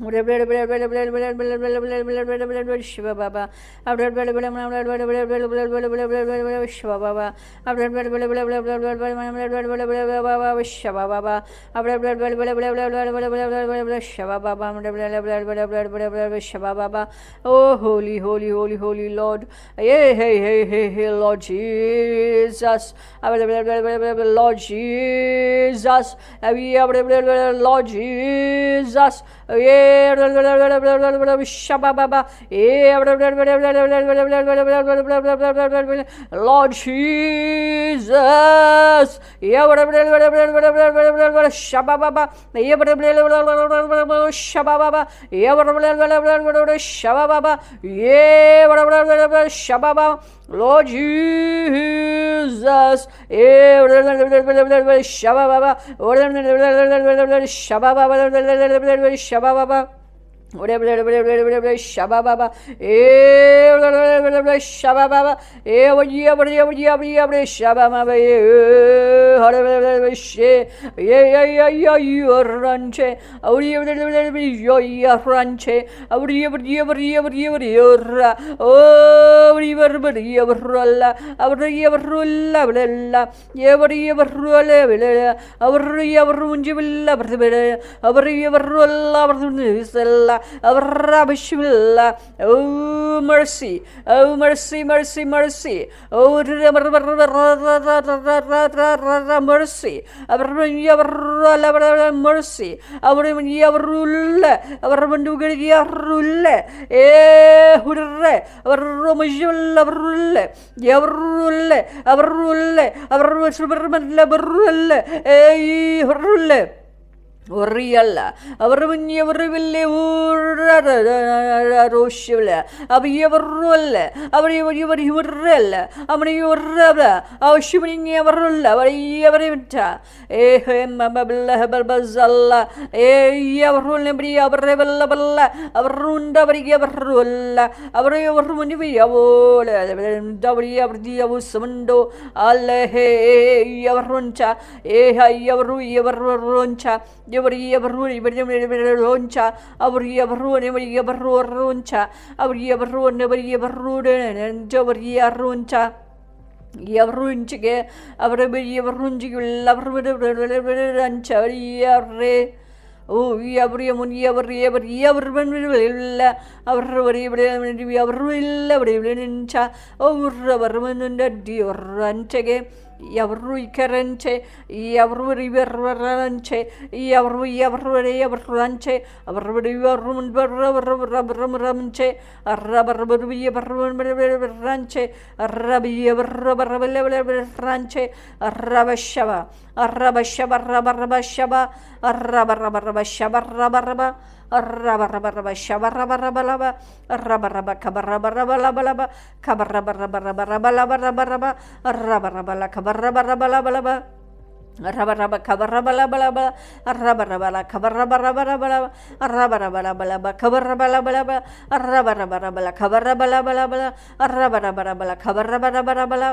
ಶಿವ ಬಾಬಾ ಅಬ್ರಡ್ ಬೆಳೆ ಬೆಳೆ ಬೆಳೆ ಬೆಳೆ ಬೆಳೆ ಬೆಳೆ ಬೆಳೆ ಬೆಳೆ ಬೆಳೆ ಬೆಳೆ ಬೆಳೆ ಬೆಳೆ ಶಿವ ಬಾಬಾ ಅಬ್ರಡ್ ಬೆಳೆ ಬೆಳೆ ಬೆಳೆ ಬೆಳೆ ಬೆಳೆ ಬೆಳೆ ಬೆಳೆ ಬೆಳೆ ಬೆಳೆ ಬೆಳೆ ಬೆಳೆ ಬಾಬಾ ಶಿವ ಬಾಬಾ ಅಬ್ರಡ್ ಬೆಳೆ ಬೆಳೆ ಬೆಳೆ ಬೆಳೆ ಬೆಳೆ ಬೆಳೆ ಬೆಳೆ ಬೆಳೆ ಬೆಳೆ ಬೆಳೆ ಶಿವ ಬಾಬಾ ಬೆಳೆ ಬೆಳೆ ಬೆಳೆ ಬೆಳೆ ಬೆಳೆ ಬೆಳೆ ಬೆಳೆ ಬೆಳೆ ಶಿವ ಬಾಬಾ ಓ ಹೋಲಿ ಹೋಲಿ ಹೋಲಿ ಹೋಲಿ ಲಾರ್ಡ್ ಏ ಹೇ ಹೇ ಹೇ ಹೇ ಲಾರ್ಡ್ ಜೀಸಸ್ ಅಬ್ರಡ್ ಬೆಳೆ ಬೆಳೆ ಬೆಳೆ ಬೆಳೆ ಬೆಳೆ ಲಾರ್ಡ್ ಜೀಸಸ್ ಅವಿ ಅಬ್ರಡ್ ಬೆಳೆ ಬೆಳೆ Lord Jesus Lord Jesus. Lord Jesus. Jesus. Shababa. Shababa. Shababa. ஷபாபாபா ஏ ஷபாபாபா ஏ ஒஜி அப்படி அப்படி அப்படி அப்படி ஷபாபாபா ஏ ஷே ஏ ஐயோரன்ஷே அப்படியே யோரன்ஷே அப்படியே அப்படியே அப்படியே அப்படியே அப்படியோர ஓ அப்படி அப்படியே வர்றல்ல அப்படியே வர்றல்ல அவளல்ல எப்படியே வர்றல அவரையே அவர் முஞ்சிவில்ல அவர் அவரையே வர்றல்ல அவர் செல்ல ബിസ്മില്ല oh mercy oh mercy mercy mercy oh mercy mercy അവിടെ അവരുള്ള അവർ ഉള്ള ഏ ഹുറ അവർ അവരുള്ള അവരുള്ള അവർ അവരുടെ ഏ ഹുറല്ലേ ഒറിയല്ല അവറിഞ്ഞവറിവില്ല ഊറോഷ്യവില്ല അവയവറല്ല അവരെ ഇവർ ഇവറല്ല അവനെ ഇവറല്ല ആവശ്യമിനിങ്ങവറല്ല അവരെയവരെ വിട്ട ഏ ഹെമ്മല്ല ഏയവറുല്ലി അവരുടെ വെല്ല വല്ല അവരുണ്ട് അവരിക അവരല്ല അവരെ അവർ മുനിവിയവോലെ അവരുണ്ടോ അല്ല ഹേ അവർ ഏ ഹൈ അവരു ഇവർ يبري يبروني بري برونشا أبري يبروني بري يبرونشا أبري يبروني بري يبروني جبري يرونشا يبرونشكي أبري يبرونشكي لبرونشا يري അവറിയ മുനിയ അവറിയ വറിയ അവർ ഇല്ല അവർ വറിയ ഇവിടെ അവർ ഇല്ല ഇവിടെ ഇവിടെ നിൻച അവർ അവർ മുന്നുണ്ടി അവർ അഞ്ചകെ ఎవరు ఇక్కడ నుంచే ఎవరు ఇవరంచే ఎవరు ఎవరు ఎవరు అంచే ఎవరు ఎవరుంచే రబరు ఎవరంచే rabi ఎవరంచే రబశవ రబశవ రబ రబ రబ రబ రబ రబ రబ Rabarabaraba Shabarabaraba Rabaraba Kabarabarabalaba Kabarabarabaraba Rabaraba Rabaraba Kabarabarabalaba ರಬ ರಬ ಖಬರ ಬಲ ಬಲ ಬಲ ರಬ ರಬ ಲ ಖಬರ ರಬ ರಬ ರಬ ರಬ ರಬ ರಬ ರಬ ಲಬ ಖಬರ ರಬ ಲ ಬಲ ಬಲ ರಬ ರಬ ರಬ ಲ ಖಬರ ರಬ ಲ ಬಲ ಬಲ ರಬ ರಬ ರಬ ಲ ಖಬರ ರಬ ರಬ ರಬ ಲ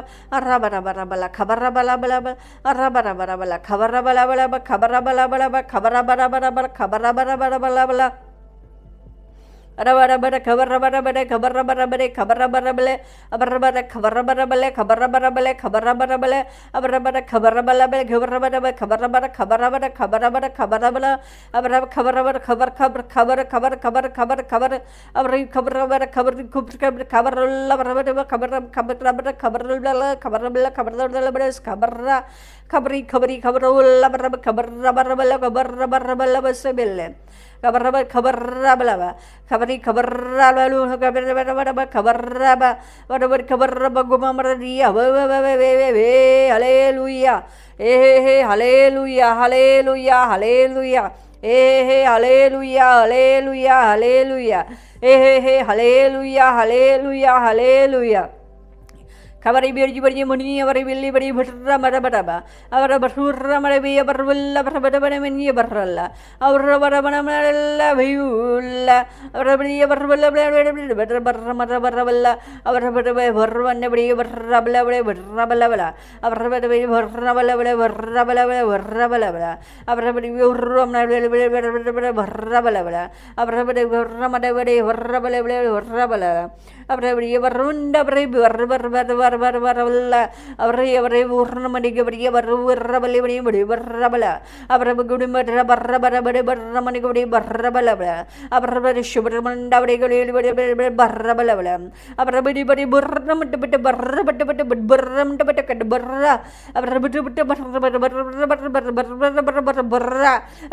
ರಬ ರಬ ರಬ ಲ ಖಬರ ರಬ ಲ ಬಲ ಬಲ ರಬ ರಬ ರಬ ಲ ಖಬರ ರಬ ಲ ಬಲ ಬಲ ಖಬರ ರಬ ಲ ಬಲ ಬಲ ಖಬರ ರಬ ರಬ ರಬ ಖಬರ ರಬ ರಬ ರಬ ಲ ಬಲ रब रब खबर रब रब खबर रब रब खबर रब रब अब रब खबर रब रब खबर रब रब खबर रब रब अब रब खबर रब रब खबर रब रब खबर रब खबर रब खबर रब खबर रब अब रब खबर रब खबर खबर खबर खबर खबर खबर खबर अब रही खबर रब खबर खबर खबर रब रब रब खबर रब खबर रब खबर रब खबर रब खबर रब रब खबर खबरी खबरी खबर रब रब खबर रब रब खबर रब रब से बिल्ले கபர்ரப கபர்ரபலவ கபரி கபர்ரபலு கபரபரபரப கபர்ரப வரவர் கபர்ரப குமரதி அவே ஹலே லூயா ஏ ஹே ஹலே லூயா ஹலே லூயா ஹலே லூயா ஏ ஹே ஹலே லூயா ஹலே லூயா ஹலே லூயா ஏ ஹே ஹே ஹலே லூயா ஹலே லூயா ஹலே லூயா खबर बेड़ी बड़ी मुनी अवर बिल्ली बड़ी भटर मर बटब अवर भसूर मर बी अबर बुल्ल अबर बटबन मिनी बरल अवर बर बन मरल भयूल अवर बड़ी अबर बुल्ल बड़े बड़े बड़े बटर बर मर बर बल्ल अवर बट बे भर बन बड़ी बर रबल बड़े भटर बल बल अवर बट बे भर बल बड़े भर बल बड़े भर बल बल अवर बड़ी भर मर बड़े बड़े बड़े बड़े बड़े भर बल बल अवर बड़े भर मर बड़े भर बल बड़े भर बल अवर बड़ी बर बर बर बर வர வர வரவல்ல அவரை அவரை உர்ணம் அடிக்க படிய வர உர்ரபலி படி படி வர்ரபல அவரப குடும்பர வர்ர பரபடி வர்ணம் அடிக்க படி வர்ரபல அவரபடி சுப்ரமண்ட அவரை வர்ரபல அவரபடி படி புர்ரம் விட்டு விட்டு பர்ற பட்டு பட்டு பர்ரம் பட்டு கட்டு பர்ற அவரை விட்டு விட்டு பர்ற பர்ற பர்ற பர்ற பர்ற பர்ற பர்ற பர்ற பர்ற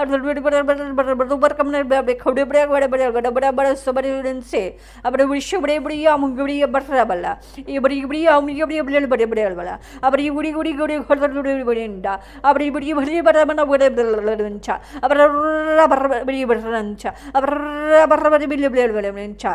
அப்படி விட்டு பர்ற பர்ற பர்ற பர்ற பர்க்கம் அப்படியே கடுபடியாக வடபடியாக வடபட பட சுபரி அப்படி விஷயம் இப்படியே இப்படியே அவங்க இப்படியே பர்ற பல்ல இப்படி இப்படியே எப்படி எப்படி இப்படி படி இப்படி அழுவலாம் அப்படி குடி குடி குடி கொடுத்துட்டா அப்படி இப்படி வெளியே படம்னா கூட இருந்துச்சா அப்புறம் வெளியே படுறா இருந்துச்சா அப்புறம் படுற படி இருந்துச்சா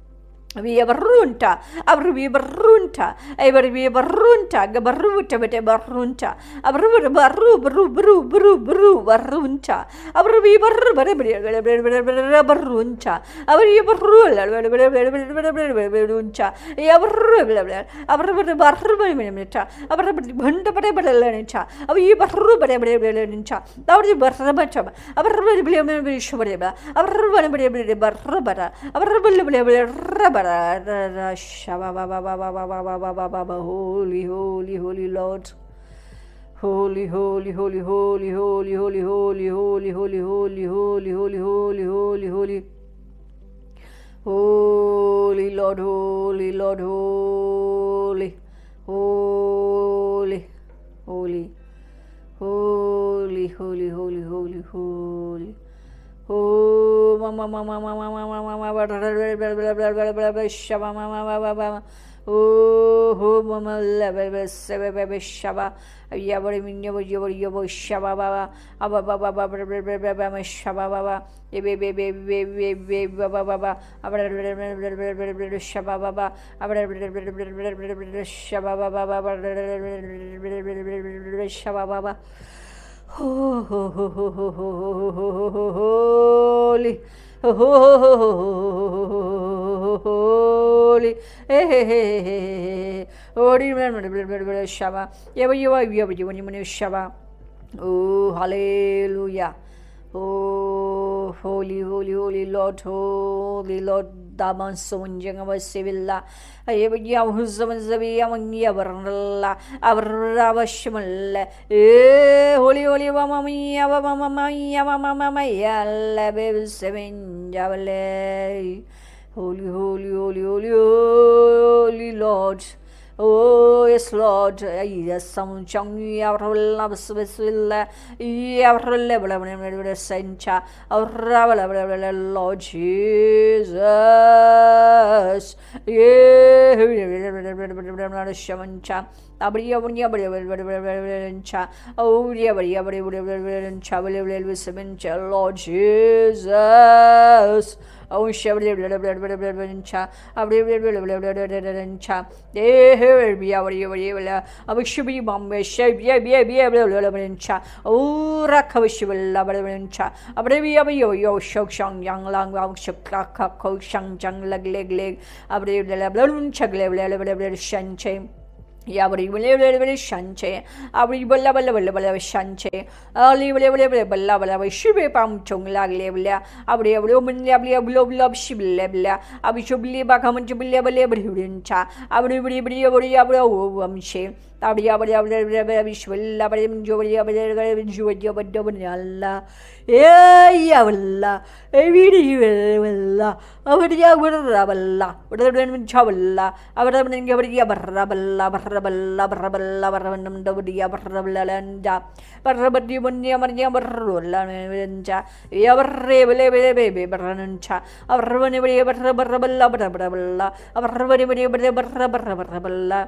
Wir runter, aber wir runter, aber wir runter, aber runter, bitte runter, aber runter, runter, aber wir runter, aber அவர் Holy, holy, holy Lord. Holy, holy, holy, holy, holy, holy, holy, holy, holy, holy, holy, holy, holy, holy, holy. Holy Lord, holy Lord, holy, holy, holy, holy, holy, holy, holy, holy. ও মামা মামা মামা মামা মামা বাবা মামা বাবা বাবা ও হো মামা শাবা ইয়াবরে মিন্যব ইয়াবর বাবা আবা বাবা বাবা এ বে বে বে বে বে বে বাবা বাবা আবার শাবা বাবা আবার শাবা বাবা holy, holy. Shava. Shava. Oh, hallelujah. Oh, holy, holy, holy Lord, holy Lord താമസവുംജങ്ങവശ്യമില്ല അവനല്ല അവരുടെ ആവശ്യമല്ല ഏ ഹോളി ഹോളി വമയ്യവമയ്യവമയ്യല്ല ബേവിസവല്ലേ holy holy holy holy holy Lord Oh, yes, Lord. Yes, someone chung yavrula swiswilla yavrula sencha avrabla Lord Jesus. Yeah, shamancha. அப்படியே அப்படியே அப்படியே இருந்துச்சா அப்படியே அப்படியே அப்படியே அப்படியே இருந்துச்சா அப்படியே அப்படியே செமிச்சா லார்ட் ஜீசஸ் ओं शबा அபிஷபி பாம்பே ஷபிய பிய பிய பிளா ஊரக் அபிஷபில்லா பிளா அப்படி பிய பியோ யோ ஷோக் ஷாங் யாங் லாங் வாங் ஷக் காக்கா கோ ஷங் ஜங் லக் லெக் லெக் அப்படி விளையாட விளையாடு சக்லே விளையாட விளையாட ஷன் செய் यावरी बले बले बले शन छे आवरी बल्ला बल्ला बल्ला बल्ला शन छे अली बले बले बले बल्ला बल्ला बले शिबे पाम चोंग लागले बल्या आवरी आवरी म्हणले आपली अबलो ब्लब शिबले बल्या आवरी शुबली बाखा म्हणजे बल्ल्या बले बरी हुडींचा आवरी बरी बरी आवरी आवरी वमशे ताबड़िया बड़िया बड़िया विश्वल्ला बड़े जो बड़िया बड़े जो बड़िया बड्डो बन्याल्ला ए या वल्ला ए वीडी वल्ला अबड़िया बड़ा बल्ला बड़ा बड़ा मिंचा बल्ला अबड़ा बड़ा इनके बड़िया बर्रा बल्ला बर्रा बल्ला बर्रा बल्ला बर्रा बन्नम डबड़िया बर्रा बल्ला लंजा बर्रा बड़ी बन्निया मरिया बर्रोल्ला लंजा या बर्रे बले बले बेबे बर्रा नंचा अबर्रा बने बड़िया बर्रा बर्रा बल्ला बर्रा बल्ला अबर्रा बने बड़िया बड़े बर्रा बर्रा बर्रा बल्ला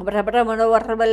ശിവനെ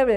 de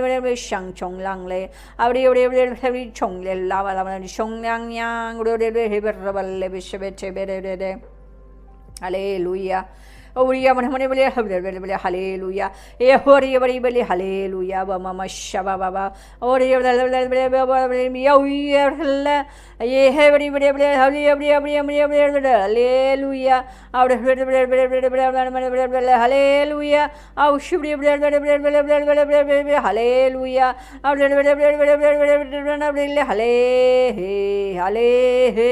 ஷங் சொங்லாங்லே அப்படி எப்படி எப்படி எப்படி சொங்லே எல்லா வளம் சொங்லாங் ஞாங் விஸ்வ அலே லூயா ओरिया मन मन बोले बोले बोले हले लुया ए हो रही बड़ी बोले हले लुया ब मम शबा बाबा और ये ये है बड़ी बड़े बड़े हले बड़ी बड़ी बड़ी बड़ी हले लुया और बड़े बड़े बड़े बड़े बड़े बड़े हले लुया और शिवड़ी बड़े बड़े बड़े बड़े बड़े बड़े बड़े बड़े हले लुया और बड़े बड़े बड़े बड़े बड़े बड़े बड़े हले हे हले हे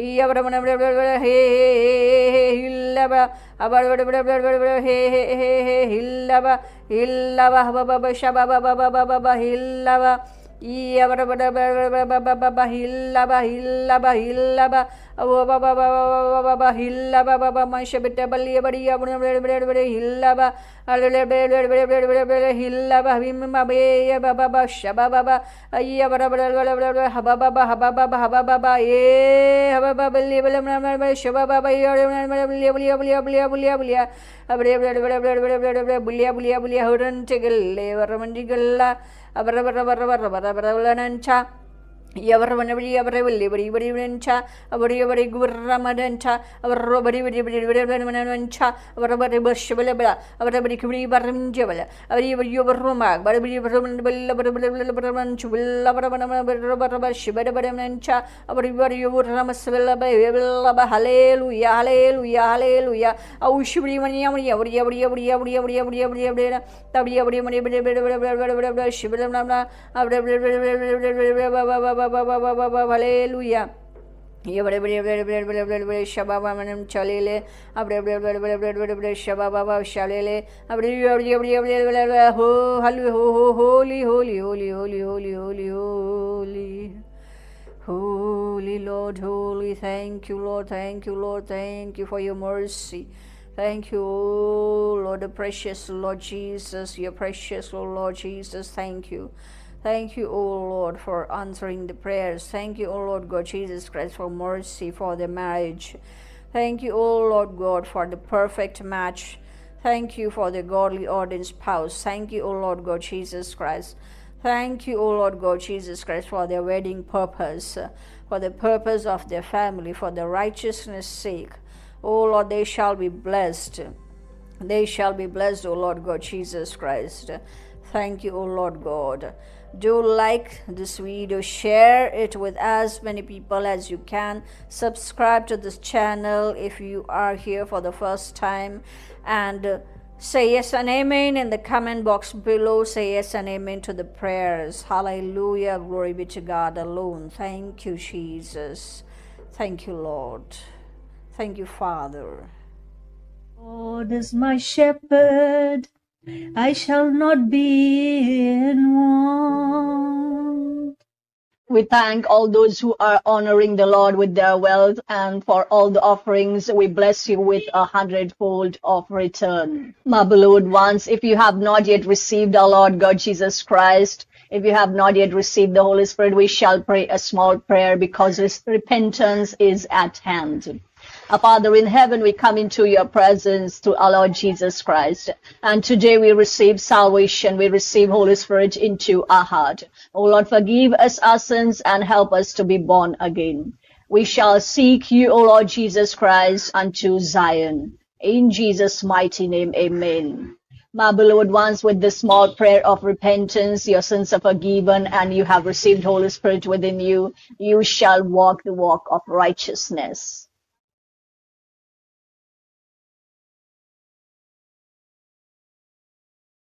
হে হে হিল্লাবা আবার হে হে হে হে হিল্লাবা হিল্লাবা বাবা শাবা বাবা বাবা বাবা হিল্লাবা ই আবার হিল্লাবা হিল্লাবা হিল্লাবা हिल्ला बड़ी बड़ी हिल्ला हिल्ला हबा हबा हबा हबा बाबा ए हबा बाबा शबा बाबा बुलिया बुलिया बुलिया बुलिया बुलिया அப்படியே அப்படியே அப்படியே அப்படியே அப்படியே அப்படியே அப்படியே புள்ளியா புள்ளியா புள்ளியா ஹிரண்ச்சிகள் வர்ற மஞ்சிகள்லாம் வர்ற வர்ற வர்ற வர்ற வர்ற வர்ற உள்ளனன்ச்சா യവർവനവഴിയവരവല്ലിവരിവരിവഞ്ച അവരിയവരി ഗുർമരഞ്ച അവരവരിവരിവരിവരവനവഞ്ച അവരവരി വർഷവലബല അവരവരി കിവരി വരഞ്ചവല അവരിയവരിയവർവമാക് ശിവരവരമഞ്ച അവരിവരിയുറമസ്വല്ലബ ഹലേലുയ ഹലേലുയ ഹലേലുയ ഔഷിവരി മണിയമണി അവരി അവരി അവരി അവരി അവരി അവരി അവരി അവരി തവരി അവരി മണി ശിവരമണ അവിടെ Hallelujah. ಶಬಾಬಾಮನಂ ಚಲೇಲೆ ಶಬಾಬಾಬಾ ಶಲೇಲೆ ಹೋ ಹಲ್ವಿ ಹೋ ಹೋ ಹೋಲಿ ಹೋಲಿ ಹೋಲಿ ಹೋಲಿ ಹೋಲಿ ಹೋಲಿ ಹೋಲಿ Holy Lord, holy, thank you, Lord, thank you, Lord, thank you for your mercy. Thank you, oh Lord, the precious Lord Jesus, your precious oh Lord Jesus, thank you. Thank you, O Lord, for answering the prayers. Thank you, O Lord God Jesus Christ, for mercy for the marriage. Thank you, O Lord God, for the perfect match. Thank you for the godly ordained spouse. Thank you, O Lord God Jesus Christ. Thank you, O Lord God Jesus Christ, for their wedding purpose, for the purpose of their family, for the righteousness' sake. O Lord, they shall be blessed. They shall be blessed, O Lord God Jesus Christ. Thank you, O Lord God do like this video share it with as many people as you can subscribe to this channel if you are here for the first time and say yes and amen in the comment box below say yes and amen to the prayers hallelujah glory be to god alone thank you jesus thank you lord thank you father lord is my shepherd I shall not be in want. We thank all those who are honoring the Lord with their wealth and for all the offerings. We bless you with a hundredfold of return. My beloved ones, if you have not yet received our Lord God Jesus Christ, if you have not yet received the Holy Spirit, we shall pray a small prayer because repentance is at hand. Father in heaven, we come into your presence through our Lord Jesus Christ. And today we receive salvation. We receive Holy Spirit into our heart. Oh Lord, forgive us our sins and help us to be born again. We shall seek you, O Lord Jesus Christ, unto Zion. In Jesus' mighty name, amen. My beloved ones, with this small prayer of repentance, your sins are forgiven and you have received Holy Spirit within you. You shall walk the walk of righteousness.